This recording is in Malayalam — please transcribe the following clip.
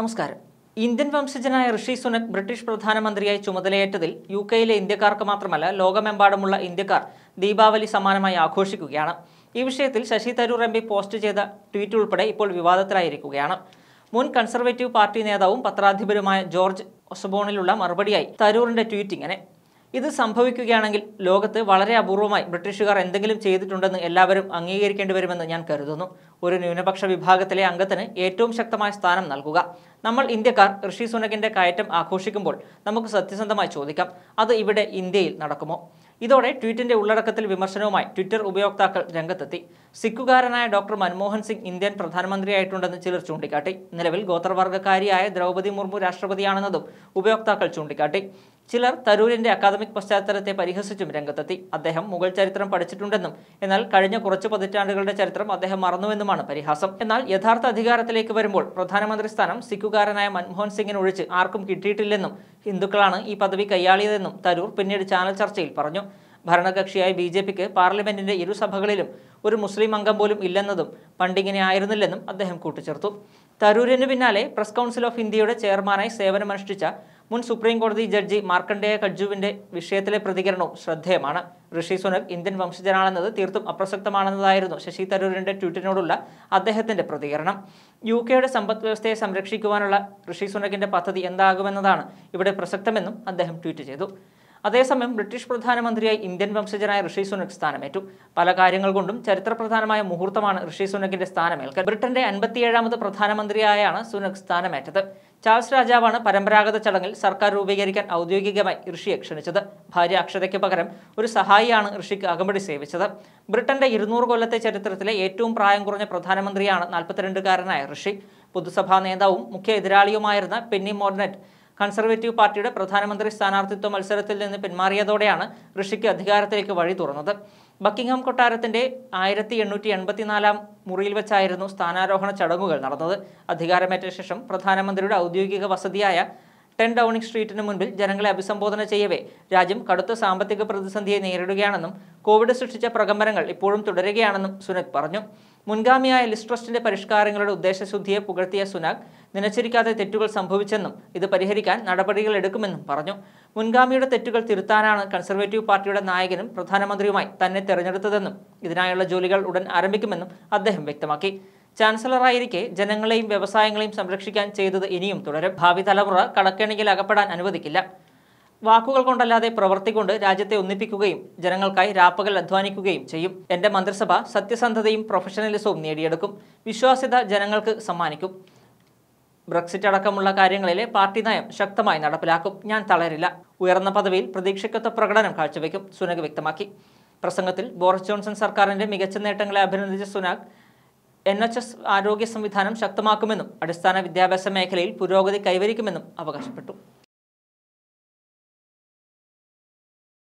നമസ്കാരം ഇന്ത്യൻ വംശജനായ ഋഷി സുനക് ബ്രിട്ടീഷ് പ്രധാനമന്ത്രിയായി ചുമതലയേറ്റതിൽ യു കെയിലെ ഇന്ത്യക്കാർക്ക് മാത്രമല്ല ലോകമെമ്പാടുമുള്ള ഇന്ത്യക്കാർ ദീപാവലി സമാനമായി ആഘോഷിക്കുകയാണ് ഈ വിഷയത്തിൽ ശശി തരൂർ എം പോസ്റ്റ് ചെയ്ത ട്വീറ്റ് ഉൾപ്പെടെ ഇപ്പോൾ വിവാദത്തിലായിരിക്കുകയാണ് മുൻ കൺസർവേറ്റീവ് പാർട്ടി നേതാവും പത്രാധിപരുമായ ജോർജ് ഒസബോണിലുള്ള മറുപടിയായി തരൂറിന്റെ ട്വീറ്റ് ഇങ്ങനെ ഇത് സംഭവിക്കുകയാണെങ്കിൽ ലോകത്ത് വളരെ അപൂർവമായി ബ്രിട്ടീഷുകാർ എന്തെങ്കിലും ചെയ്തിട്ടുണ്ടെന്ന് എല്ലാവരും അംഗീകരിക്കേണ്ടി വരുമെന്ന് ഞാൻ കരുതുന്നു ഒരു ന്യൂനപക്ഷ വിഭാഗത്തിലെ അംഗത്തിന് ഏറ്റവും ശക്തമായ സ്ഥാനം നൽകുക നമ്മൾ ഇന്ത്യക്കാർ ഋഷി സുനകിൻ്റെ കയറ്റം ആഘോഷിക്കുമ്പോൾ നമുക്ക് സത്യസന്ധമായി ചോദിക്കാം അത് ഇവിടെ ഇന്ത്യയിൽ നടക്കുമോ ഇതോടെ ട്വീറ്റിന്റെ ഉള്ളടക്കത്തിൽ വിമർശനവുമായി ട്വിറ്റർ ഉപയോക്താക്കൾ രംഗത്തെത്തി സിക്കുകാരനായ ഡോക്ടർ മൻമോഹൻ സിംഗ് ഇന്ത്യൻ പ്രധാനമന്ത്രിയായിട്ടുണ്ടെന്ന് ചിലർ ചൂണ്ടിക്കാട്ടി നിലവിൽ ഗോത്രവർഗ്ഗക്കാരിയായ ദ്രൗപദി മുർമു രാഷ്ട്രപതിയാണെന്നതും ഉപയോക്താക്കൾ ചൂണ്ടിക്കാട്ടി ചിലർ തരൂരിന്റെ അക്കാദമിക് പശ്ചാത്തലത്തെ പരിഹസിച്ചും രംഗത്തെത്തി അദ്ദേഹം മുഗൾ ചരിത്രം പഠിച്ചിട്ടുണ്ടെന്നും എന്നാൽ കഴിഞ്ഞ കുറച്ച് പതിറ്റാണ്ടുകളുടെ ചരിത്രം അദ്ദേഹം മറന്നുവെന്നുമാണ് പരിഹാസം എന്നാൽ യഥാർത്ഥ അധികാരത്തിലേക്ക് വരുമ്പോൾ പ്രധാനമന്ത്രി സ്ഥാനം സിഖുകാരനായ മൻമോഹൻ സിംഗിന് ഒഴിച്ച് ആർക്കും കിട്ടിയിട്ടില്ലെന്നും ഹിന്ദുക്കളാണ് ഈ പദവി കൈയാളിയതെന്നും തരൂർ പിന്നീട് ചാനൽ ചർച്ചയിൽ പറഞ്ഞു ഭരണകക്ഷിയായ ബി ജെ പിക്ക് പാർലമെന്റിന്റെ ഇരുസഭകളിലും ഒരു മുസ്ലിം അംഗം പോലും ഇല്ലെന്നതും പണ്ടിങ്ങനെ ആയിരുന്നില്ലെന്നും അദ്ദേഹം കൂട്ടിച്ചേർത്തു തരൂരിന് പിന്നാലെ പ്രസ് കൗൺസിൽ ഓഫ് ഇന്ത്യയുടെ ചെയർമാനായി സേവനമനുഷ്ഠിച്ച മുൻ സുപ്രീം കോടതി ജഡ്ജി മാർക്കണ്ഡേയ കജുവിന്റെ വിഷയത്തിലെ പ്രതികരണവും ശ്രദ്ധേയമാണ് ഋഷി സുനക് ഇന്ത്യൻ വംശജനാണെന്നത് തീർത്തും അപ്രസക്തമാണെന്നതായിരുന്നു ശശി തരൂരിന്റെ ട്വീറ്റിനോടുള്ള അദ്ദേഹത്തിന്റെ പ്രതികരണം യു കെയുടെ സമ്പദ് വ്യവസ്ഥയെ സംരക്ഷിക്കുവാനുള്ള ഋഷി സുനകിന്റെ പദ്ധതി എന്താകുമെന്നതാണ് ഇവിടെ പ്രസക്തമെന്നും അദ്ദേഹം ട്വീറ്റ് ചെയ്തു അതേസമയം ബ്രിട്ടീഷ് പ്രധാനമന്ത്രിയായി ഇന്ത്യൻ വംശജനായ ഋഷി സുനക് സ്ഥാനമേറ്റു പല കാര്യങ്ങൾ കൊണ്ടും ചരിത്രപ്രധാനമായ മുഹൂർത്തമാണ് ഋഷി സുനക്കിന്റെ സ്ഥാനമേൽക്കൽ ബ്രിട്ടന്റെ അൻപത്തിയേഴാമത് പ്രധാനമന്ത്രിയായാണ് സുനക് സ്ഥാനമേറ്റത് ചാൾസ് രാജാവാണ് പരമ്പരാഗത ചടങ്ങിൽ സർക്കാർ രൂപീകരിക്കാൻ ഔദ്യോഗികമായി ഋഷിയെ ക്ഷണിച്ചത് ഭാര്യ അക്ഷതയ്ക്ക് പകരം ഒരു സഹായിയാണ് ഋഷിക്ക് അകമ്പടി സേവിച്ചത് ബ്രിട്ടന്റെ ഇരുന്നൂറ് കൊല്ലത്തെ ചരിത്രത്തിലെ ഏറ്റവും പ്രായം കുറഞ്ഞ പ്രധാനമന്ത്രിയാണ് നാൽപ്പത്തിരണ്ടുകാരനായ ഋഷി പൊതുസഭാ നേതാവും മുഖ്യ എതിരാളിയുമായിരുന്ന പെന്നി മോർനറ്റ് കൺസർവേറ്റീവ് പാർട്ടിയുടെ പ്രധാനമന്ത്രി സ്ഥാനാർത്ഥിത്വ മത്സരത്തിൽ നിന്ന് പിന്മാറിയതോടെയാണ് ഋഷിക്ക് അധികാരത്തിലേക്ക് വഴി തുറന്നത് ബക്കിംഗ്ഹാം കൊട്ടാരത്തിന്റെ ആയിരത്തി എണ്ണൂറ്റി എൺപത്തിനാലാം മുറിയിൽ വെച്ചായിരുന്നു സ്ഥാനാരോഹണ ചടങ്ങുകൾ നടന്നത് അധികാരമേറ്റ ശേഷം പ്രധാനമന്ത്രിയുടെ ഔദ്യോഗിക വസതിയായ ടെൻ ഡൌണിംഗ് സ്ട്രീറ്റിന് മുൻപിൽ ജനങ്ങളെ അഭിസംബോധന ചെയ്യവേ രാജ്യം കടുത്ത സാമ്പത്തിക പ്രതിസന്ധിയെ നേരിടുകയാണെന്നും കോവിഡ് സൃഷ്ടിച്ച പ്രകമ്പനങ്ങൾ ഇപ്പോഴും തുടരുകയാണെന്നും സുനക് പറഞ്ഞു മുൻഗാമിയായ ലിസ്ട്രസ്റ്റിന്റെ പരിഷ്കാരങ്ങളുടെ ഉദ്ദേശശുദ്ധിയെ പുകഴ്ത്തിയ സുനാഗ് നനച്ചിരിക്കാതെ തെറ്റുകൾ സംഭവിച്ചെന്നും ഇത് പരിഹരിക്കാൻ നടപടികൾ എടുക്കുമെന്നും പറഞ്ഞു മുൻഗാമിയുടെ തെറ്റുകൾ തിരുത്താനാണ് കൺസർവേറ്റീവ് പാർട്ടിയുടെ നായകനും പ്രധാനമന്ത്രിയുമായി തന്നെ തെരഞ്ഞെടുത്തതെന്നും ഇതിനായുള്ള ജോലികൾ ഉടൻ ആരംഭിക്കുമെന്നും അദ്ദേഹം വ്യക്തമാക്കി ചാൻസലറായിരിക്കെ ജനങ്ങളെയും വ്യവസായങ്ങളെയും സംരക്ഷിക്കാൻ ചെയ്തത് ഇനിയും തുടരും ഭാവി തലമുറ കടക്കെണിയിൽ അകപ്പെടാൻ അനുവദിക്കില്ല വാക്കുകൾ കൊണ്ടല്ലാതെ പ്രവർത്തി കൊണ്ട് രാജ്യത്തെ ഒന്നിപ്പിക്കുകയും ജനങ്ങൾക്കായി രാപ്പകൽ അധ്വാനിക്കുകയും ചെയ്യും എന്റെ മന്ത്രിസഭ സത്യസന്ധതയും പ്രൊഫഷണലിസവും നേടിയെടുക്കും വിശ്വാസ്യത ജനങ്ങൾക്ക് സമ്മാനിക്കും ബ്രക്സിറ്റ് അടക്കമുള്ള കാര്യങ്ങളിലെ പാർട്ടി നയം ശക്തമായി നടപ്പിലാക്കും ഞാൻ തളരില്ല ഉയർന്ന പദവിയിൽ പ്രതീക്ഷയ്ക്കൊത്ത പ്രകടനം കാഴ്ചവെക്കും സുനക് വ്യക്തമാക്കി പ്രസംഗത്തിൽ ബോറിസ് ജോൺസൺ സർക്കാരിന്റെ മികച്ച നേട്ടങ്ങളെ അഭിനന്ദിച്ച സുനാഗ് എൻ എച്ച് എസ് ആരോഗ്യ സംവിധാനം ശക്തമാക്കുമെന്നും അടിസ്ഥാന വിദ്യാഭ്യാസ മേഖലയിൽ പുരോഗതി കൈവരിക്കുമെന്നും അവകാശപ്പെട്ടു